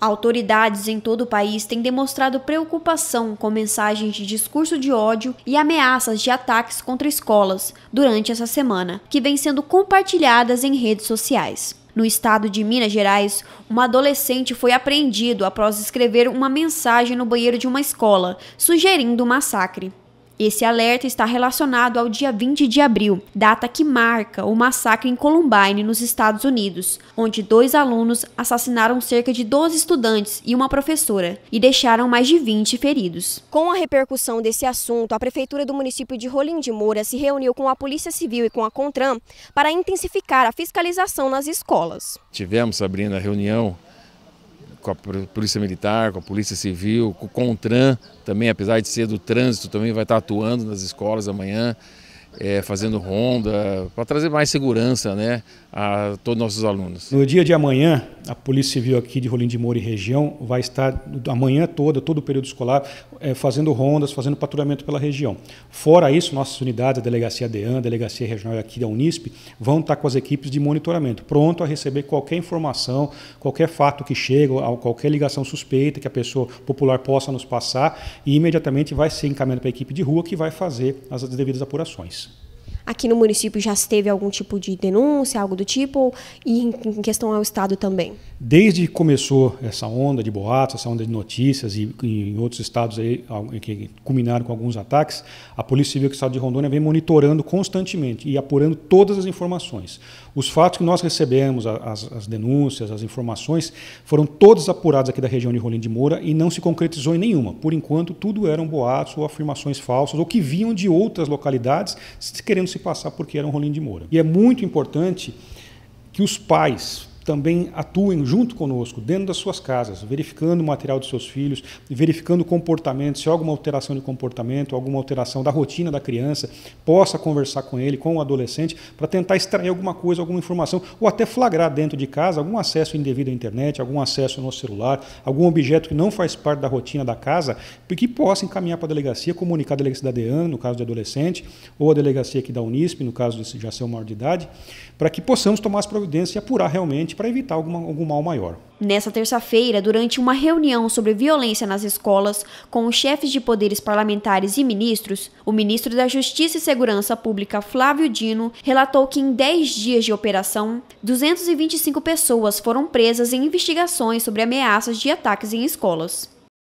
Autoridades em todo o país têm demonstrado preocupação com mensagens de discurso de ódio e ameaças de ataques contra escolas durante essa semana, que vêm sendo compartilhadas em redes sociais. No estado de Minas Gerais, uma adolescente foi apreendido após escrever uma mensagem no banheiro de uma escola, sugerindo um massacre. Esse alerta está relacionado ao dia 20 de abril, data que marca o massacre em Columbine, nos Estados Unidos, onde dois alunos assassinaram cerca de 12 estudantes e uma professora e deixaram mais de 20 feridos. Com a repercussão desse assunto, a prefeitura do município de Rolim de Moura se reuniu com a Polícia Civil e com a Contram para intensificar a fiscalização nas escolas. Tivemos, Sabrina, a reunião com a Polícia Militar, com a Polícia Civil, com o CONTRAN também, apesar de ser do trânsito, também vai estar atuando nas escolas amanhã é, fazendo ronda, para trazer mais segurança né, a todos os nossos alunos. No dia de amanhã, a Polícia Civil aqui de Rolim de Moura e região vai estar amanhã toda, todo o período escolar, é, fazendo rondas, fazendo patrulhamento pela região. Fora isso, nossas unidades, a Delegacia DEAN, a Delegacia Regional aqui da Unisp, vão estar com as equipes de monitoramento, pronto a receber qualquer informação, qualquer fato que chega, qualquer ligação suspeita que a pessoa popular possa nos passar e imediatamente vai ser encaminhado para a equipe de rua que vai fazer as devidas apurações. Aqui no município já teve algum tipo de denúncia, algo do tipo, e em questão ao Estado também? Desde que começou essa onda de boatos, essa onda de notícias e, e em outros estados aí, que culminaram com alguns ataques, a Polícia Civil do Estado de Rondônia vem monitorando constantemente e apurando todas as informações. Os fatos que nós recebemos, as, as denúncias, as informações, foram todas apuradas aqui da região de Rolim de Moura e não se concretizou em nenhuma. Por enquanto, tudo eram boatos ou afirmações falsas ou que vinham de outras localidades querendo se passar porque era um Rolim de Moura. E é muito importante que os pais também atuem junto conosco, dentro das suas casas, verificando o material dos seus filhos, verificando o comportamento, se há alguma alteração de comportamento, alguma alteração da rotina da criança, possa conversar com ele, com o adolescente, para tentar extrair alguma coisa, alguma informação, ou até flagrar dentro de casa algum acesso indevido à internet, algum acesso no celular, algum objeto que não faz parte da rotina da casa, que possa encaminhar para a delegacia, comunicar a delegacia da DEAN, no caso de adolescente, ou a delegacia aqui da Unisp, no caso de já ser maior de idade, para que possamos tomar as providências e apurar realmente para evitar alguma, algum mal maior. Nessa terça-feira, durante uma reunião sobre violência nas escolas com os chefes de poderes parlamentares e ministros, o ministro da Justiça e Segurança Pública, Flávio Dino, relatou que em 10 dias de operação, 225 pessoas foram presas em investigações sobre ameaças de ataques em escolas.